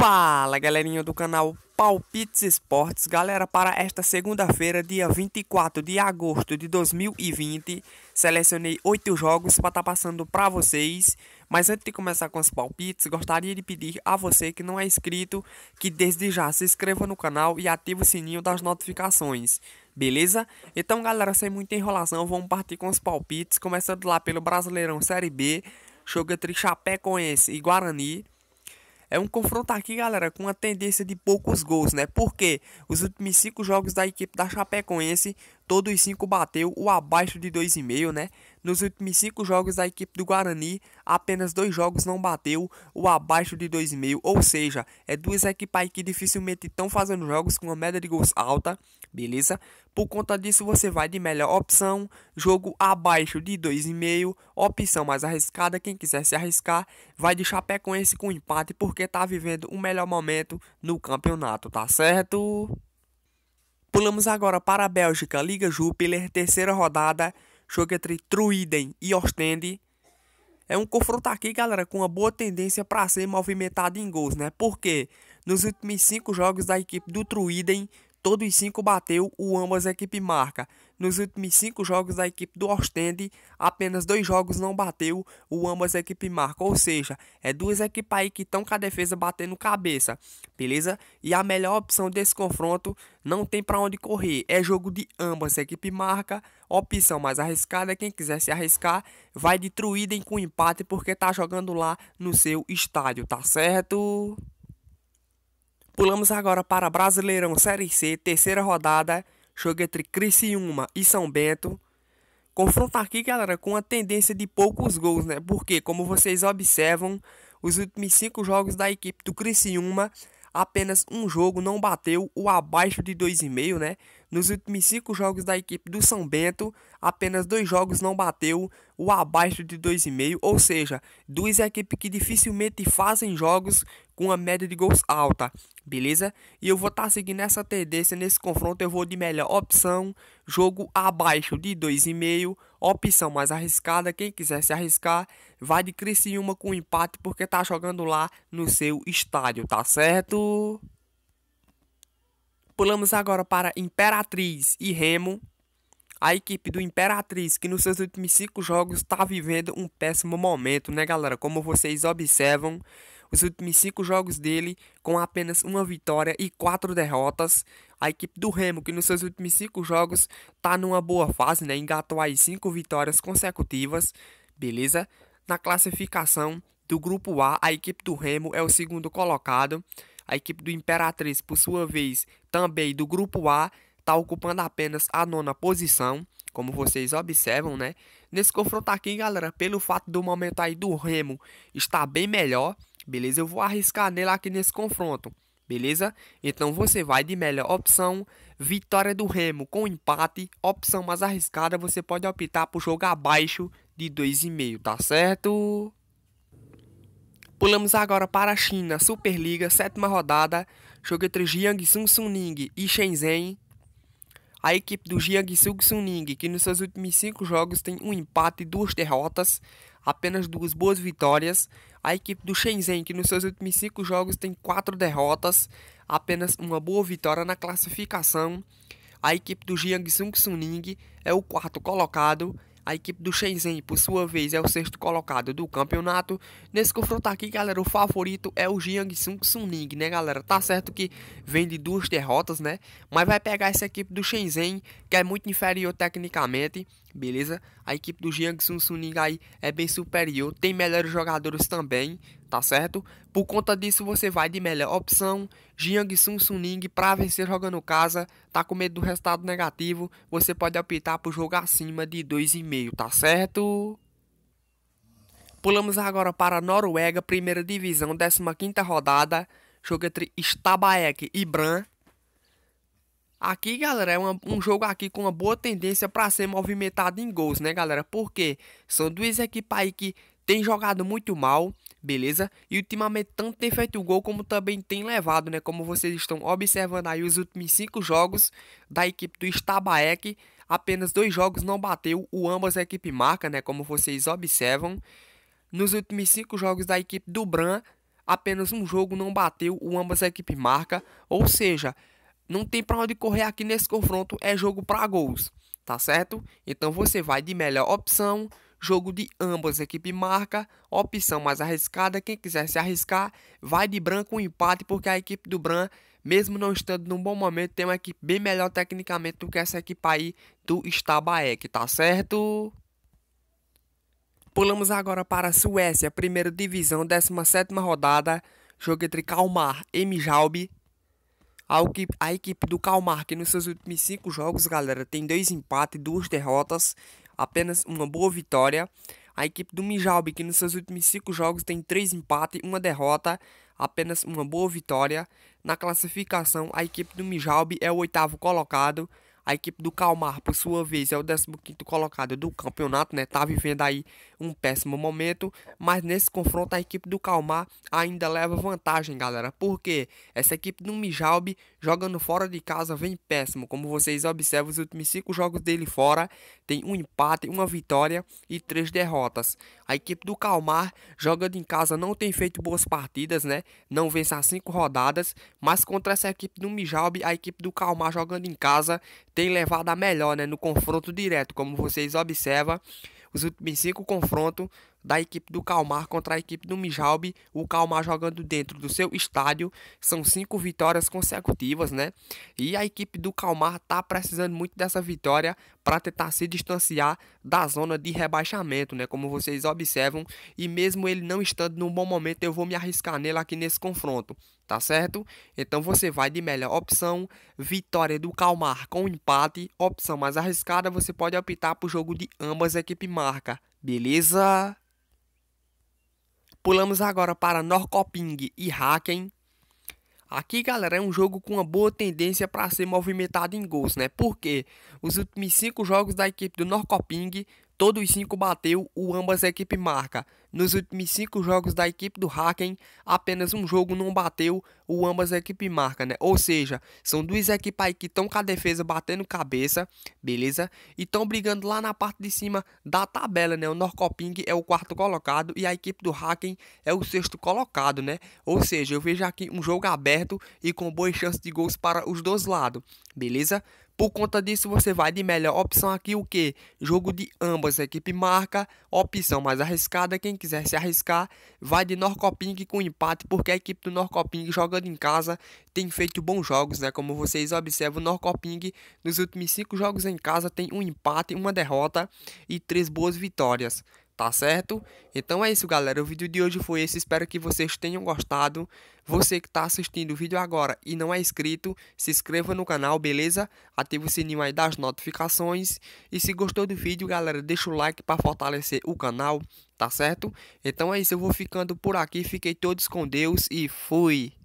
Fala galerinha do canal Palpites Esportes, galera, para esta segunda-feira, dia 24 de agosto de 2020, selecionei oito jogos para estar tá passando para vocês. Mas antes de começar com os palpites, gostaria de pedir a você que não é inscrito que desde já se inscreva no canal e ative o sininho das notificações. Beleza? Então, galera, sem muita enrolação, vamos partir com os palpites, começando lá pelo Brasileirão Série B, jogo entre Chapecoense e Guarani. É um confronto aqui, galera, com uma tendência de poucos gols, né? Porque os últimos cinco jogos da equipe da Chapecoense, todos os cinco bateu o abaixo de 2,5, né? Nos últimos cinco jogos da equipe do Guarani, apenas dois jogos não bateu o abaixo de 2,5. Ou seja, é duas equipes aí que dificilmente estão fazendo jogos com uma média de gols alta beleza? Por conta disso, você vai de melhor opção, jogo abaixo de 2,5, opção mais arriscada, quem quiser se arriscar, vai de Chapecoense com empate, porque tá vivendo o um melhor momento no campeonato, tá certo? Pulamos agora para a Bélgica, Liga Jupiler, terceira rodada, jogo entre Truiden e Ostende. É um confronto aqui, galera, com uma boa tendência para ser movimentado em gols, né? Porque nos últimos cinco jogos da equipe do Truiden todos os cinco bateu o ambas a equipe marca. Nos últimos cinco jogos da equipe do Ostende, apenas dois jogos não bateu o ambas a equipe marca, ou seja, é duas equipes aí que estão com a defesa batendo cabeça, beleza? E a melhor opção desse confronto não tem para onde correr, é jogo de ambas a equipe marca, opção mais arriscada, quem quiser se arriscar vai de Truiden com empate porque tá jogando lá no seu estádio, tá certo? Pulamos agora para Brasileirão Série C, terceira rodada, jogo entre Criciúma e São Bento. Confronto aqui, galera, com a tendência de poucos gols, né? Porque, como vocês observam, os últimos cinco jogos da equipe do Criciúma, apenas um jogo não bateu o abaixo de 2,5, né? Nos últimos cinco jogos da equipe do São Bento, apenas dois jogos não bateu o abaixo de 2,5, ou seja, duas equipes que dificilmente fazem jogos com uma média de gols alta, beleza? E eu vou estar tá seguindo essa tendência nesse confronto, eu vou de melhor opção, jogo abaixo de 2,5, opção mais arriscada, quem quiser se arriscar, vai de Criciúma com empate porque tá jogando lá no seu estádio, tá certo? Pulamos agora para Imperatriz e Remo. A equipe do Imperatriz, que nos seus últimos cinco jogos está vivendo um péssimo momento, né, galera? Como vocês observam, os últimos cinco jogos dele, com apenas uma vitória e quatro derrotas. A equipe do Remo, que nos seus últimos cinco jogos está numa boa fase, né? Engatou aí cinco vitórias consecutivas, beleza? Na classificação do grupo A, a equipe do Remo é o segundo colocado, a equipe do Imperatriz, por sua vez, também do grupo A, está ocupando apenas a nona posição, como vocês observam, né? Nesse confronto aqui, galera, pelo fato do momento aí do Remo estar bem melhor, beleza? Eu vou arriscar nele aqui nesse confronto, beleza? Então você vai de melhor opção, vitória do Remo com empate, opção mais arriscada, você pode optar por jogar abaixo de 2,5, tá certo? Pulamos agora para a China, Superliga, sétima rodada, jogo entre Jiangsu Suning e Shenzhen. A equipe do Jiangsu Suning, que nos seus últimos cinco jogos tem um empate e duas derrotas, apenas duas boas vitórias. A equipe do Shenzhen, que nos seus últimos cinco jogos tem quatro derrotas, apenas uma boa vitória na classificação. A equipe do Jiangsu Suning é o quarto colocado a equipe do Shenzhen, por sua vez, é o sexto colocado do campeonato. Nesse confronto aqui, galera, o favorito é o Jiangsu Suning, né, galera? Tá certo que vem de duas derrotas, né? Mas vai pegar essa equipe do Shenzhen, que é muito inferior tecnicamente beleza? A equipe do Jiangsu Suning aí é bem superior, tem melhores jogadores também, tá certo? Por conta disso você vai de melhor opção, Jiangsu Suning para vencer jogando casa, tá com medo do resultado negativo, você pode optar por jogo acima de 2,5, tá certo? Pulamos agora para a Noruega, primeira divisão, 15ª rodada, jogo entre Stabaek e Bran, Aqui, galera, é uma, um jogo aqui com uma boa tendência para ser movimentado em gols, né, galera? Porque são duas equipes aí que tem jogado muito mal, beleza? E ultimamente tanto tem feito gol como também tem levado, né? Como vocês estão observando aí os últimos cinco jogos da equipe do Stabaek, apenas dois jogos não bateu, o ambas a equipe marca, né? Como vocês observam. Nos últimos cinco jogos da equipe do Bran, apenas um jogo não bateu, o ambas a equipe marca, ou seja, não tem pra onde correr aqui nesse confronto, é jogo para gols, tá certo? Então você vai de melhor opção, jogo de ambas, equipes marca, opção mais arriscada, quem quiser se arriscar, vai de branco um empate, porque a equipe do Bran, mesmo não estando num bom momento, tem uma equipe bem melhor tecnicamente do que essa equipe aí do Stabaek, tá certo? Pulamos agora para a Suécia, primeira divisão, 17 rodada, jogo entre Kalmar e Mijalbi, a equipe, do Calmar, que nos seus últimos cinco jogos, galera, tem dois empates, duas derrotas, apenas uma boa vitória. A equipe do Mijalbi, que nos seus últimos cinco jogos tem três empates, uma derrota, apenas uma boa vitória. Na classificação, a equipe do Mijalbi é o oitavo colocado a equipe do Calmar, por sua vez, é o 15º colocado do campeonato, né? Tá vivendo aí um péssimo momento, mas nesse confronto a equipe do Calmar ainda leva vantagem, galera. Por quê? essa equipe do Mijalbi, jogando fora de casa, vem péssimo. Como vocês observam, os últimos cinco jogos dele fora, tem um empate, uma vitória e três derrotas. A equipe do Calmar, jogando em casa, não tem feito boas partidas, né? Não vence as cinco rodadas, mas contra essa equipe do Mijalbe a equipe do Calmar jogando em casa tem levado a melhor né, no confronto direto, como vocês observam. Os últimos cinco confrontos da equipe do Calmar contra a equipe do Mijalbi, o Calmar jogando dentro do seu estádio, são cinco vitórias consecutivas, né? E a equipe do Calmar tá precisando muito dessa vitória para tentar se distanciar da zona de rebaixamento, né? Como vocês observam, e mesmo ele não estando num bom momento, eu vou me arriscar nele aqui nesse confronto, tá certo? Então você vai de melhor opção, vitória do Calmar com empate, opção mais arriscada, você pode optar pro jogo de ambas equipes marca, beleza? Pulamos agora para Norcoping e Haken. Aqui, galera, é um jogo com uma boa tendência para ser movimentado em gols, né? Porque os últimos cinco jogos da equipe do Norcoping, todos os cinco bateu, o ambas a equipe marca. Nos últimos cinco jogos da equipe do Hacken, apenas um jogo não bateu o ambas a equipe marca, né? Ou seja, são duas equipes aí que estão com a defesa batendo cabeça, beleza? E estão brigando lá na parte de cima da tabela, né? O Norcoping é o quarto colocado e a equipe do Hacken é o sexto colocado, né? Ou seja, eu vejo aqui um jogo aberto e com boas chances de gols para os dois lados, beleza? Por conta disso, você vai de melhor opção aqui o que? Jogo de ambas, a equipe marca, opção mais arriscada, quem quiser se arriscar, vai de Norcoping com empate, porque a equipe do Norcoping jogando em casa tem feito bons jogos, né? Como vocês observam, o Norcoping nos últimos cinco jogos em casa tem um empate, uma derrota e três boas vitórias tá certo? Então é isso, galera. O vídeo de hoje foi esse. Espero que vocês tenham gostado. Você que está assistindo o vídeo agora e não é inscrito, se inscreva no canal, beleza? Ative o sininho aí das notificações. E se gostou do vídeo, galera, deixa o like para fortalecer o canal, tá certo? Então é isso. Eu vou ficando por aqui. Fiquei todos com Deus e fui!